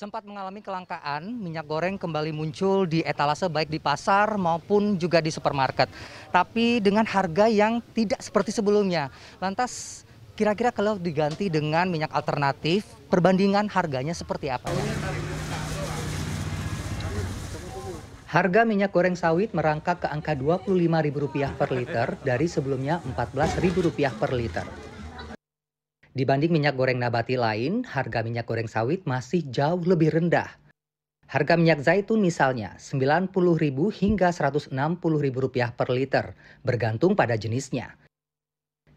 Sempat mengalami kelangkaan, minyak goreng kembali muncul di etalase baik di pasar maupun juga di supermarket. Tapi dengan harga yang tidak seperti sebelumnya. Lantas kira-kira kalau diganti dengan minyak alternatif, perbandingan harganya seperti apa? Harga minyak goreng sawit merangkak ke angka Rp25.000 per liter dari sebelumnya Rp14.000 per liter. Dibanding minyak goreng nabati lain, harga minyak goreng sawit masih jauh lebih rendah. Harga minyak zaitun misalnya Rp90.000 hingga Rp160.000 per liter, bergantung pada jenisnya.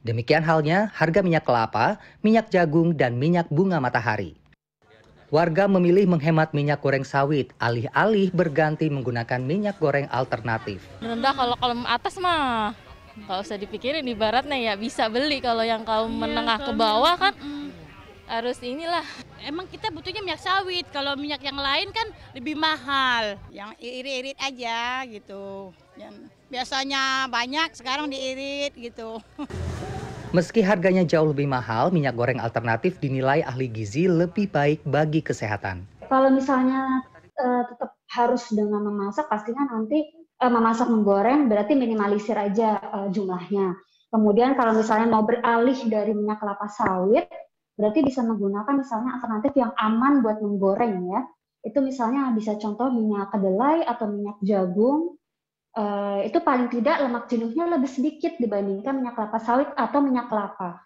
Demikian halnya harga minyak kelapa, minyak jagung, dan minyak bunga matahari. Warga memilih menghemat minyak goreng sawit, alih-alih berganti menggunakan minyak goreng alternatif. Rendah kalau kalau atas mah nggak usah dipikirin ibaratnya ya bisa beli kalau yang kaum iya, menengah ke bawah kan mm, harus inilah emang kita butuhnya minyak sawit kalau minyak yang lain kan lebih mahal yang irit-irit aja gitu yang biasanya banyak sekarang diirit gitu Meski harganya jauh lebih mahal, minyak goreng alternatif dinilai ahli gizi lebih baik bagi kesehatan. Kalau misalnya uh, tetap harus dengan memasak, pastinya nanti uh, memasak menggoreng berarti minimalisir aja uh, jumlahnya. Kemudian kalau misalnya mau beralih dari minyak kelapa sawit, berarti bisa menggunakan misalnya alternatif yang aman buat menggoreng ya. Itu misalnya bisa contoh minyak kedelai atau minyak jagung. Uh, itu paling tidak lemak jenuhnya lebih sedikit dibandingkan minyak kelapa sawit atau minyak kelapa.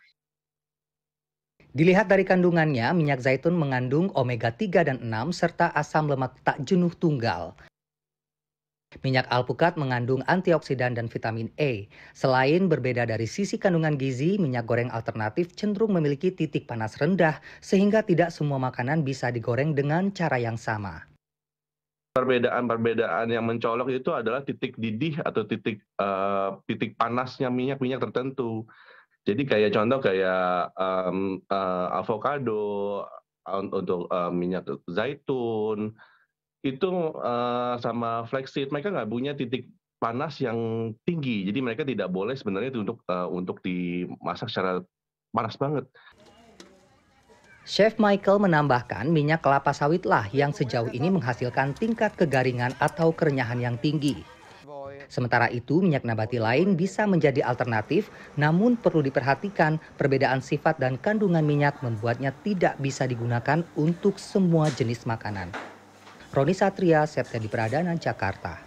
Dilihat dari kandungannya, minyak zaitun mengandung omega 3 dan 6 serta asam lemak tak jenuh tunggal. Minyak alpukat mengandung antioksidan dan vitamin E. Selain berbeda dari sisi kandungan gizi, minyak goreng alternatif cenderung memiliki titik panas rendah sehingga tidak semua makanan bisa digoreng dengan cara yang sama. Perbedaan-perbedaan yang mencolok itu adalah titik didih atau titik uh, titik panasnya minyak-minyak tertentu. Jadi kayak contoh kayak um, uh, avocado untuk uh, minyak zaitun, itu eh, sama flag mereka nggak punya titik panas yang tinggi jadi mereka tidak boleh sebenarnya itu untuk eh, untuk dimasak secara panas banget. Chef Michael menambahkan minyak kelapa sawitlah yang sejauh ini menghasilkan tingkat kegaringan atau kerenyahan yang tinggi. Sementara itu, minyak nabati lain bisa menjadi alternatif, namun perlu diperhatikan perbedaan sifat dan kandungan minyak membuatnya tidak bisa digunakan untuk semua jenis makanan. Roni Satria, di Pradana, Jakarta.